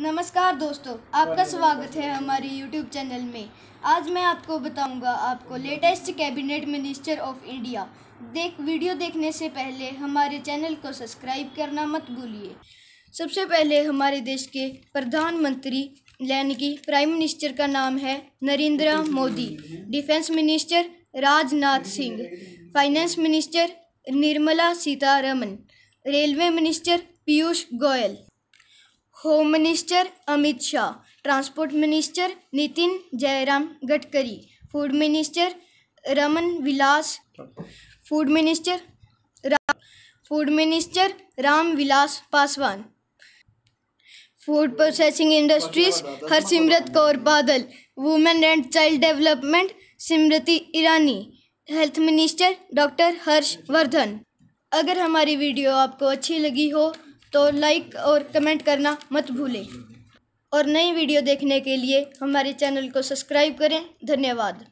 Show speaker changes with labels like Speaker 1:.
Speaker 1: नमस्कार दोस्तों आपका स्वागत है हमारे YouTube चैनल में आज मैं आपको बताऊंगा आपको latest cabinet minister of India देख वीडियो देखने से पहले हमारे चैनल को सब्सक्राइब करना मत भूलिए सबसे पहले हमारे देश के प्रधानमंत्री यानी कि प्राइम मिनिस्टर का नाम है Narendra Modi defence minister Rajnath Singh finance minister Nirmala Sitharaman railway minister Piyush Goyal home minister Amit Shah transport minister Nitin Jairam Gadkari food minister Raman Vilas food minister food minister Ram Vilas Paswan food processing industries Harsimrat Kaur Badal women and child development Smriti Irani health minister doctor Harshvardhan अगर हमारी वीडियो आपको अच्छी लगी हो तो लाइक और कमेंट करना मत भूलें और नई वीडियो देखने के लिए हमारे चैनल को सब्सक्राइब करें धन्यवाद